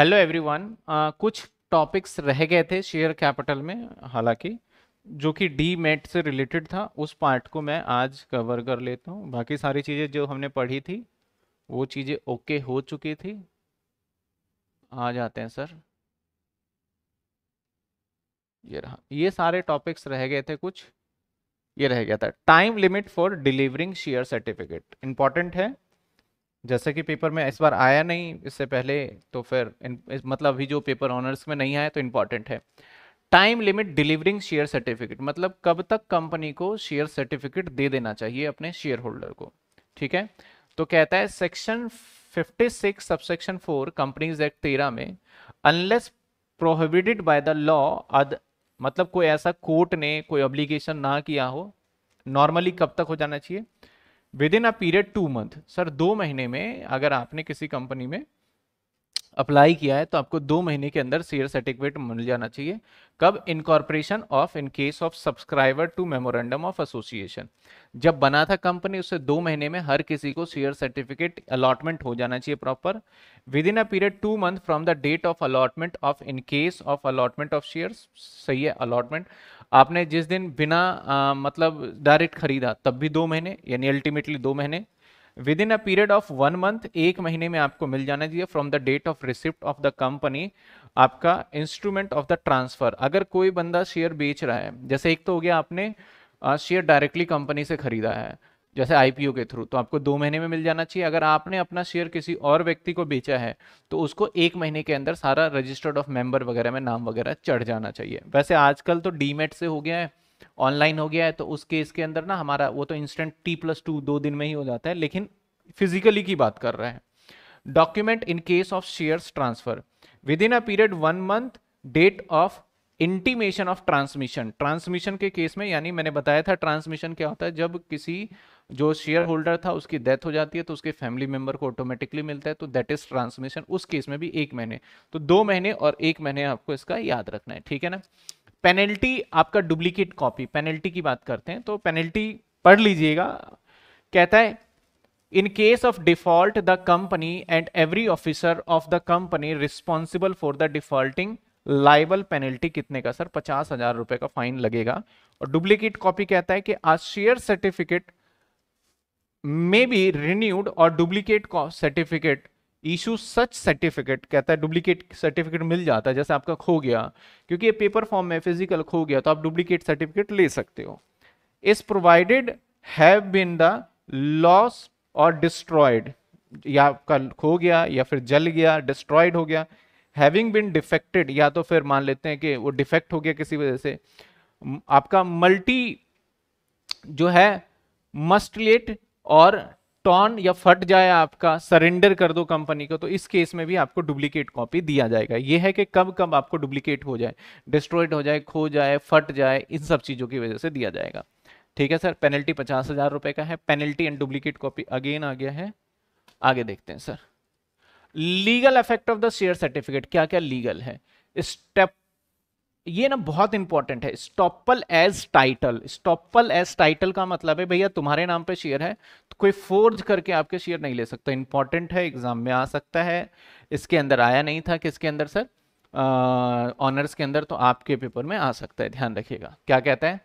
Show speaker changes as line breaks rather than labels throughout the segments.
Hello everyone uh, कुछ topics रह गए थे शेयर कैपिटल में हालांकि जो कि डी मेट से रिलेटेड था उस पार्ट को मैं आज कवर कर लेता हूँ बाकी सारी चीज़ें जो हमने पढ़ी थी वो चीज़ें ओके हो चुकी थी आ जाते हैं सर ये रहा ये सारे टॉपिक्स रह गए थे कुछ ये रह गया था time limit for delivering share certificate important है जैसे कि पेपर में इस बार आया नहीं इससे पहले तो फिर इस, मतलब अभी जो पेपर ऑनर्स में नहीं आया तो इम्पॉर्टेंट है time limit delivering share certificate मतलब कब तक कंपनी को शेयर सर्टिफिकेट दे देना चाहिए अपने शेयर होल्डर को ठीक है तो कहता है section 56 subsection four companies act तेरह में unless prohibited by the law अद मतलब कोई ऐसा कोर्ट ने कोई ऑब्लिगेशन ना किया हो नॉर्मली कब तक हो जाना चाहिए within a period two month sir दो महीने में अगर आपने किसी कंपनी में अप्लाई किया है तो आपको दो महीने के अंदर शेयर सर्टिफिकेट मिल जाना चाहिए कब incorporation of in case of subscriber to memorandum of association जब बना था कंपनी उससे दो महीने में हर किसी को शेयर सर्टिफिकेट अलॉटमेंट हो जाना चाहिए proper within a period two month from the date of allotment of in case of allotment of share सही है अलॉटमेंट आपने जिस दिन बिना आ, मतलब डायरेक्ट खरीदा तब भी दो महीने यानी अल्टीमेटली दो महीने within a period of one month एक महीने में आपको मिल जाना चाहिए from the date of receipt of the company आपका इंस्ट्रूमेंट ऑफ द ट्रांसफर अगर कोई बंदा शेयर बेच रहा है जैसे एक तो हो गया आपने शेयर डायरेक्टली कंपनी से खरीदा है जैसे आईपीओ के थ्रू तो आपको दो महीने में मिल जाना चाहिए अगर आपने अपना शेयर किसी और व्यक्ति को बेचा है तो उसको एक महीने के अंदर सारा रजिस्टर्ड ऑफ मेंबर वगैरह में नाम वगैरह चढ़ जाना चाहिए वैसे आजकल तो डीमेट से हो गया है ऑनलाइन हो गया है तो उस केस के अंदर ना हमारा वो तो इंस्टेंट टी प्लस टू दो दिन में ही हो जाता है लेकिन फिजिकली की बात कर रहे हैं document in case of shares transfer within a period one month date of intimation of transmission transmission के केस में यानी मैंने बताया था ट्रांसमिशन क्या होता है जब किसी जो शेयर होल्डर था उसकी डेथ हो जाती है तो उसके फैमिली मेंबर को ऑटोमेटिकली मिलता है तो दैट इज ट्रांसमिशन उस केस में भी एक महीने तो दो महीने और एक महीने आपको इसका याद रखना है ठीक है ना पेनल्टी आपका डुप्लीकेट कॉपी पेनल्टी की बात करते हैं तो पेनल्टी पढ़ लीजिएगा कहता है in case of default the company and every officer of the company responsible for the defaulting liable penalty कितने का सर पचास हजार रुपए का फाइन लगेगा और डुप्लीकेट कॉपी कहता है कि आज share certificate may be renewed or duplicate certificate issue such certificate कहता है डुप्लीकेट सर्टिफिकेट मिल जाता है जैसे आपका खो गया क्योंकि ये पेपर फॉर्म में फिजिकल खो गया तो आप डुप्लीकेट सर्टिफिकेट ले सकते हो इस provided have been the loss और डिस्ट्रॉयड या आपका खो गया या फिर जल गया डिस्ट्रॉयड हो गया हैविंग बिन डिफेक्टेड या तो फिर मान लेते हैं कि वो डिफेक्ट हो गया किसी वजह से आपका मल्टी जो है मस्टलेट और टॉन या फट जाए आपका सरेंडर कर दो कंपनी को तो इस केस में भी आपको डुप्लीकेट कॉपी दिया जाएगा यह है कि कब कब आपको डुप्लीकेट हो जाए डिस्ट्रॉयड हो जाए खो जाए फट जाए इन सब चीज़ों की वजह से दिया जाएगा ठीक है सर पेनल्टी पचास हज़ार रुपए का है penalty and duplicate copy again आ गया है आगे देखते हैं sir legal effect of the share certificate क्या क्या लीगल है स्टेप ये ना बहुत इंपॉर्टेंट है estoppel as title estoppel as title का मतलब है भैया तुम्हारे नाम पे शेयर है तो कोई फोर्ज करके आपके शेयर नहीं ले सकता इंपॉर्टेंट है एग्जाम में आ सकता है इसके अंदर आया नहीं था किसके अंदर सर ऑनर्स के अंदर तो आपके पेपर में आ सकता है ध्यान रखिएगा क्या कहता है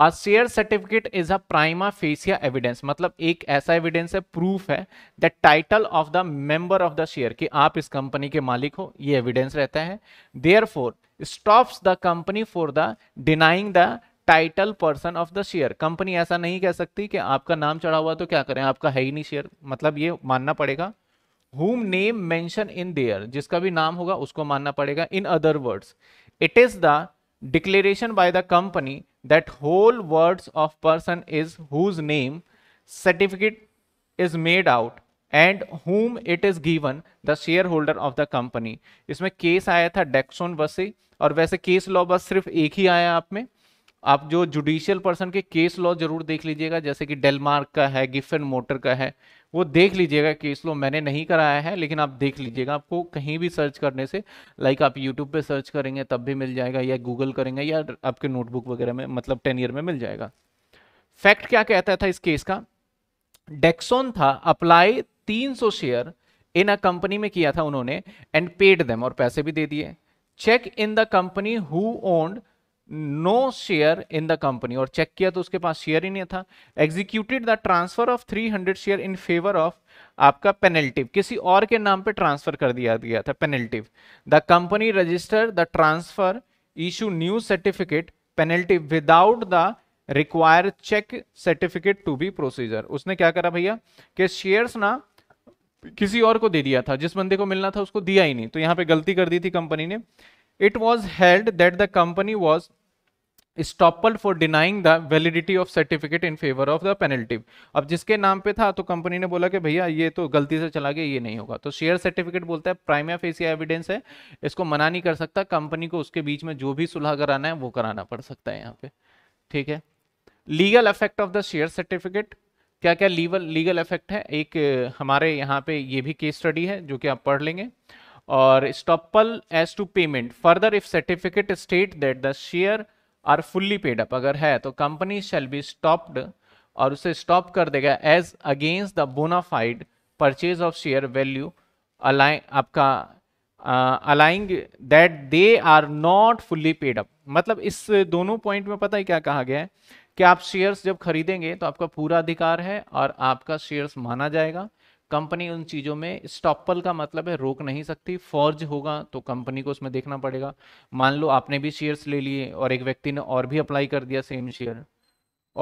a share certificate is a prima facie evidence मतलब एक ऐसा एविडेंस है प्रूफ है the title of the member of the share कि आप इस कंपनी के मालिक हो ये एविडेंस रहता है therefore stops the company for the denying the title person of the share company ऐसा नहीं कह सकती कि आपका नाम चढ़ा हुआ तो क्या करें आपका है ही नहीं शेयर मतलब ये मानना पड़ेगा हुम नेम मेंशन इन देयर जिसका भी नाम होगा उसको मानना पड़ेगा in other words it is the declaration by the company that whole words of person is whose name certificate is made out and whom it is given the share holder of the company इसमें case आया था डेक्सोन वसे और वैसे case law बस सिर्फ एक ही आया आप में आप जो जुडिशियल पर्सन के केस लॉ जरूर देख लीजिएगा जैसे कि डेलमार्क का है गिफन मोटर का है वो देख लीजिएगा केस लॉ मैंने नहीं कराया है लेकिन आप देख लीजिएगा आपको कहीं भी सर्च करने से लाइक आप यूट्यूब पे सर्च करेंगे तब भी मिल जाएगा या गूगल करेंगे या आपके नोटबुक वगैरह में मतलब टेन ईयर में मिल जाएगा फैक्ट क्या कहता था इस केस का डेक्सोन था apply 300 share in a company में किया था उन्होंने एंड पेड देम और पैसे भी दे दिए check in the company who owned no share in the company और चेक किया तो उसके पास शेयर ही नहीं था executed the transfer of 300 share in favour of आपका पेनल्टिव किसी और के नाम पे ट्रांसफर कर दिया गया था penalty of the company register the transfer issue new certificate penalty of without the require check certificate to be procedure उसने क्या करा भैया कि शेयर्स ना किसी और को दे दिया था जिस बंदे को मिलना था उसको दिया ही नहीं तो यहां पे गलती कर दी थी कंपनी ने it was held that the company was estoppel for denying the validity of certificate in favour of the penalty अब जिसके नाम पे था तो कंपनी ने बोला कि भैया ये तो गलती से चला गया ये नहीं होगा तो शेयर सर्टिफिकेट बोलता है प्राइमिया फेसिया एविडेंस है इसको मना नहीं कर सकता कंपनी को उसके बीच में जो भी सुलह कराना है वो कराना पड़ सकता है यहाँ पे ठीक है legal effect of the share certificate क्या क्या लीगल लीगल इफेक्ट है एक हमारे यहाँ पे ये भी केस स्टडी है जो कि आप पढ़ लेंगे और estoppel as to payment further if certificate state that the share are fully paid up अगर है तो कंपनी शेल बी स्टॉप्ड और उसे स्टॉप कर देगा as against the bona fide purchase of share value allege आपका alleging that they are not fully paid up मतलब इस दोनों पॉइंट में पता है क्या कहा गया है कि आप शेयर्स जब खरीदेंगे तो आपका पूरा अधिकार है और आपका शेयर्स माना जाएगा कंपनी उन चीज़ों में स्टॉपल का मतलब है रोक नहीं सकती फॉर्ज होगा तो कंपनी को उसमें देखना पड़ेगा मान लो आपने भी शेयर्स ले लिए और एक व्यक्ति ने और भी अप्लाई कर दिया सेम शेयर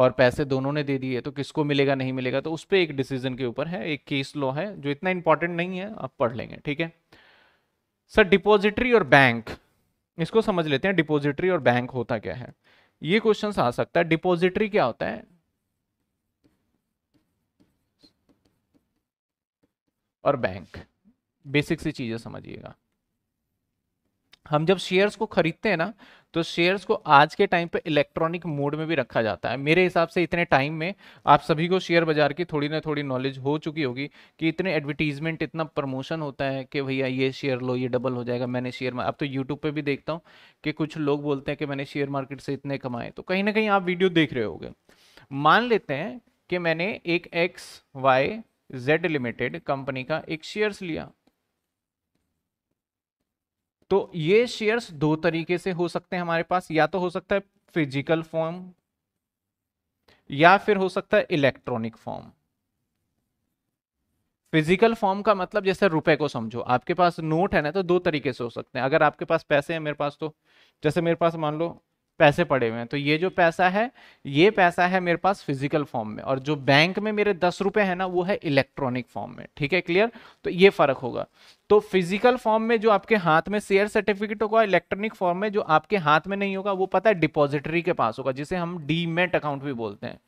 और पैसे दोनों ने दे दिए तो किसको मिलेगा नहीं मिलेगा तो उस पर एक डिसीजन के ऊपर है एक केस लॉ है जो इतना इंपॉर्टेंट नहीं है आप पढ़ लेंगे ठीक है सर डिपोजिटरी और बैंक इसको समझ लेते हैं डिपोजिटरी और बैंक होता क्या है ये क्वेश्चन आ सकता है डिपोजिटरी क्या होता है और बैंक बेसिक सी चीजें समझिएगा हम जब शेयर्स को खरीदते हैं ना तो शेयर्स को आज के टाइम पे इलेक्ट्रॉनिक मोड में भी रखा जाता है मेरे हिसाब से इतने टाइम में आप सभी को शेयर बाजार की थोड़ी ना थोड़ी नॉलेज हो चुकी होगी कि इतने एडवर्टीजमेंट इतना प्रमोशन होता है कि भैया ये शेयर लो ये डबल हो जाएगा मैंने शेयर अब तो यूट्यूब पर भी देखता हूँ कि कुछ लोग बोलते हैं कि मैंने शेयर मार्केट से इतने कमाए तो कहीं ना कहीं आप वीडियो देख रहे हो मान लेते हैं कि मैंने एक X Y Z limited company का एक शेयर्स लिया तो ये शेयर्स दो तरीके से हो सकते हैं हमारे पास या तो हो सकता है फिजिकल फॉर्म या फिर हो सकता है इलेक्ट्रॉनिक फॉर्म फिजिकल फॉर्म का मतलब जैसे रुपए को समझो आपके पास नोट है ना तो दो तरीके से हो सकते हैं अगर आपके पास पैसे हैं मेरे पास तो जैसे मेरे पास मान लो पैसे पड़े हुए हैं तो ये जो पैसा है ये पैसा है मेरे पास फिजिकल फॉर्म में और जो बैंक में मेरे दस रुपए है ना वो है इलेक्ट्रॉनिक फॉर्म में ठीक है क्लियर तो ये फर्क होगा तो फिजिकल फॉर्म में जो आपके हाथ में शेयर सर्टिफिकेट होगा इलेक्ट्रॉनिक फॉर्म में जो आपके हाथ में नहीं होगा वो पता है डिपोजिटरी के पास होगा जिसे हम डीमेट अकाउंट भी बोलते हैं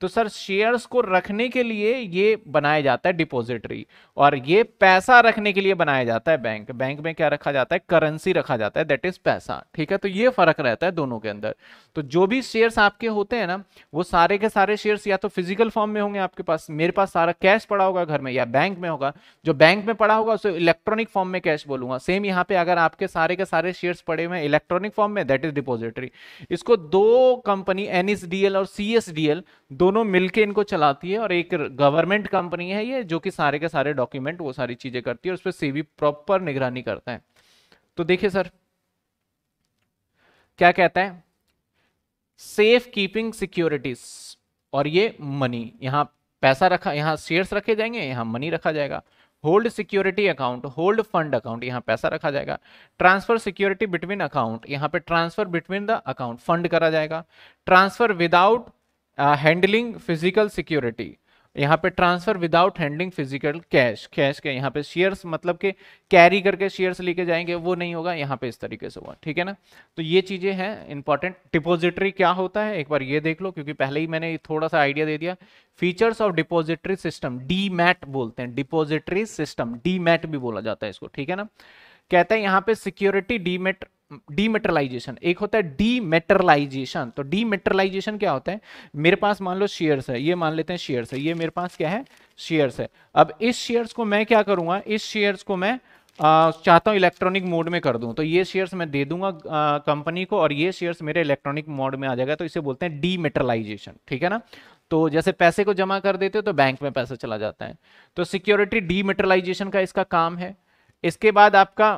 तो सर शेयर्स को रखने के लिए ये बनाया जाता है डिपॉजिटरी और ये पैसा रखने के लिए बनाया जाता है बैंक बैंक में क्या रखा जाता है करेंसी रखा जाता है दैट इज पैसा ठीक है तो ये फर्क रहता है दोनों के अंदर तो जो भी शेयर्स आपके होते हैं ना वो सारे के सारे शेयर्स या तो फिजिकल फॉर्म में होंगे आपके पास मेरे पास सारा कैश पड़ा होगा घर में या बैंक में होगा जो बैंक में पड़ा होगा उसे इलेक्ट्रॉनिक फॉर्म में कैश बोलूंगा सेम यहाँ पे अगर आपके सारे के सारे शेयर्स पड़े हुए हैं इलेक्ट्रॉनिक फॉर्म में दैट इज डिपोजिटरी इसको दो कंपनी एनएसडीएल और सी दो दोनों मिलके इनको चलाती है और एक गवर्नमेंट कंपनी है ये जो कि सारे के सारे डॉक्यूमेंट वो सारी चीजें करती है और उस पर सेवी प्रॉपर निगरानी करता है तो देखिए सर क्या कहता है सेफ कीपिंग सिक्योरिटीज और ये मनी यहां पैसा रखा यहां शेयर्स रखे जाएंगे यहां मनी रखा जाएगा hold security account hold fund account यहां पैसा रखा जाएगा ट्रांसफर सिक्योरिटी बिटवीन अकाउंट यहां पे transfer between the account fund करा जाएगा transfer without handling physical security यहाँ पे transfer without handling physical cash cash के यहाँ पे शेयर्स मतलब के कैरी करके शेयर्स लेके जाएंगे वो नहीं होगा यहाँ पे इस तरीके से हुआ ठीक है ना तो ये चीज़ें हैं इंपॉर्टेंट डिपोजिटरी क्या होता है एक बार ये देख लो क्योंकि पहले ही मैंने थोड़ा सा आइडिया दे दिया features of depository system D बोलते हैं डिपोजिटरी सिस्टम डी भी बोला जाता है इसको ठीक है ना कहते हैं यहाँ पे सिक्योरिटी डीमेट डीमेटरलाइजेशन एक होता है डीमेटरलाइजेशन तो डीमेटरलाइजेशन क्या होता है मेरे पास मान लो शेयर्स है ये मान लेते हैं शेयर्स है ये मेरे पास क्या है शेयर्स है अब इस शेयर्स को मैं क्या करूंगा इस शेयर्स को मैं आ, चाहता हूँ इलेक्ट्रॉनिक मोड में कर दूं तो ये शेयर्स मैं दे दूंगा कंपनी को और ये शेयर्स मेरे इलेक्ट्रॉनिक मोड में आ जाएगा तो इसे बोलते हैं डीमेटरलाइजेशन ठीक है ना तो जैसे पैसे को जमा कर देते हो तो बैंक में पैसा चला जाता है तो सिक्योरिटी डीमेटरलाइजेशन का इसका काम है इसके बाद आपका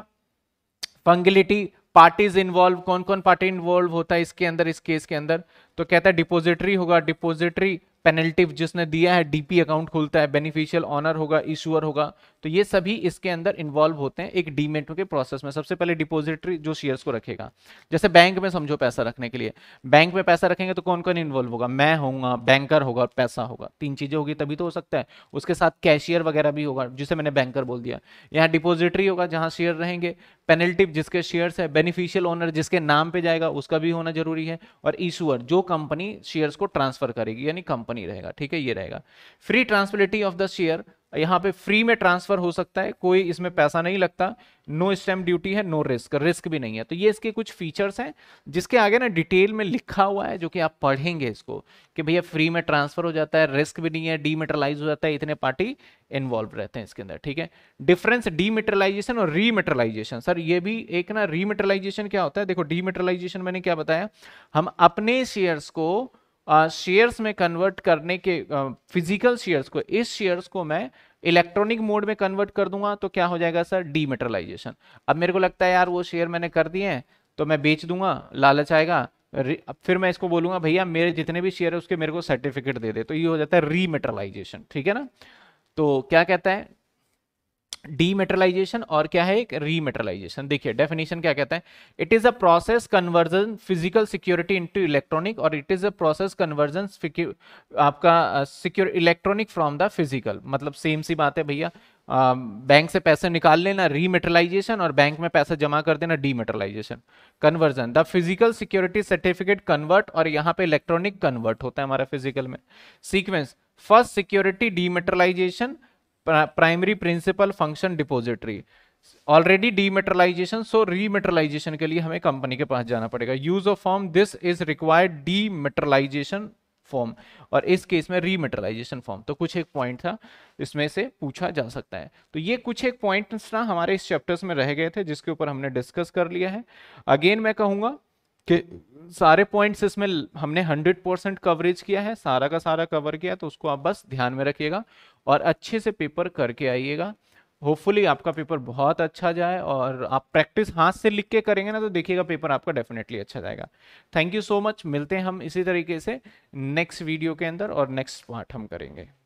फंगिलिटी पार्टीज इन्वॉल्व कौन कौन पार्टी इन्वॉल्व होता है इसके अंदर इस केस के अंदर तो कहता है डिपोजिटरी होगा डिपोजिटरी पेनल्टी जिसने दिया है डीपी अकाउंट खुलता है बेनिफिशियल ऑनर होगा इशूअर होगा तो ये सभी इसके अंदर इन्वॉल्व होते हैं एक डीमेट के प्रोसेस में सबसे पहले डिपोजिटरी जो शेयर्स को रखेगा जैसे बैंक में समझो पैसा रखने के लिए बैंक में पैसा रखेंगे तो कौन कौन इन्वॉल्व होगा मैं होगा बैंकर होगा पैसा होगा तीन चीजें होगी तभी तो हो सकता है उसके साथ कैशियर वगैरह भी होगा जिसे मैंने बैंकर बोल दिया यहाँ डिपोजिटरी होगा जहाँ शेयर रहेंगे पेनल्टी जिसके शेयर्स है बेनिफिशियल ओनर जिसके नाम पर जाएगा उसका भी होना जरूरी है और इशूअर जो कंपनी शेयर्स को ट्रांसफर करेगी यानी कंपनी कंपनी रहेगा ठीक है ये रहेगा free transferability of the share यहाँ पे फ्री में ट्रांसफर हो सकता है कोई इसमें पैसा नहीं लगता नो स्टैम्प ड्यूटी है नो रिस्क रिस्क भी नहीं है तो ये इसके कुछ फीचर्स हैं जिसके आगे ना डिटेल में लिखा हुआ है जो कि आप पढ़ेंगे इसको कि भैया फ्री में ट्रांसफर हो जाता है रिस्क भी नहीं है डीमेटरलाइज हो जाता है इतने पार्टी इन्वॉल्व रहते हैं इसके अंदर ठीक है डिफरेंस डीमेटरलाइजेशन और रीमेटरलाइजेशन सर ये भी एक ना रीमेटरलाइजेशन क्या होता है देखो डीमेटरलाइजेशन मैंने क्या बताया हम अपने शेयर्स को शेयर्स में कन्वर्ट करने के फिजिकल शेयर्स को इस शेयर्स को मैं इलेक्ट्रॉनिक मोड में कन्वर्ट कर दूंगा तो क्या हो जाएगा सर डीमेटरलाइजेशन अब मेरे को लगता है यार वो शेयर मैंने कर दिए हैं तो मैं बेच दूंगा लालच आएगा फिर मैं इसको बोलूंगा भैया मेरे जितने भी शेयर है उसके मेरे को सर्टिफिकेट दे दे तो ये हो जाता है रीमेटरलाइजेशन ठीक है ना तो क्या कहता है डीमेटलाइजेशन और क्या है एक रीमेटलाइजेशन देखिए डेफिनेशन क्या कहता है it is a process conversion physical security into electronic और it is a process conversion आपका secure electronic from the physical मतलब सेम सी बात है भैया बैंक से पैसे निकाल लेना रीमेटलाइजेशन और बैंक में पैसा जमा कर देना dematerialisation conversion the physical security certificate convert और यहाँ पे इलेक्ट्रॉनिक कन्वर्ट होता है हमारा फिजिकल में sequence first security dematerialisation primary principal function depository already dematerialisation so rematerialisation के लिए हमें कंपनी के पास जाना पड़ेगा use of form this is required dematerialisation form और इस केस में रीमेटरलाइजेशन फॉर्म तो कुछ एक पॉइंट था इसमें से पूछा जा सकता है तो ये कुछ एक पॉइंट ना हमारे इस चैप्टर्स में रह गए थे जिसके ऊपर हमने डिस्कस कर लिया है अगेन मैं कहूंगा कि हम्म। सारे पॉइंट्स इसमें हमने 100 परसेंट कवरेज किया है सारा का सारा कवर किया तो उसको आप बस ध्यान में रखिएगा और अच्छे से पेपर करके आइएगा होपफुली आपका पेपर बहुत अच्छा जाए और आप प्रैक्टिस हाथ से लिख के करेंगे ना तो देखिएगा पेपर आपका डेफिनेटली अच्छा जाएगा थैंक यू सो मच मिलते हैं हम इसी तरीके से नेक्स्ट वीडियो के अंदर और नेक्स्ट पार्ट हम करेंगे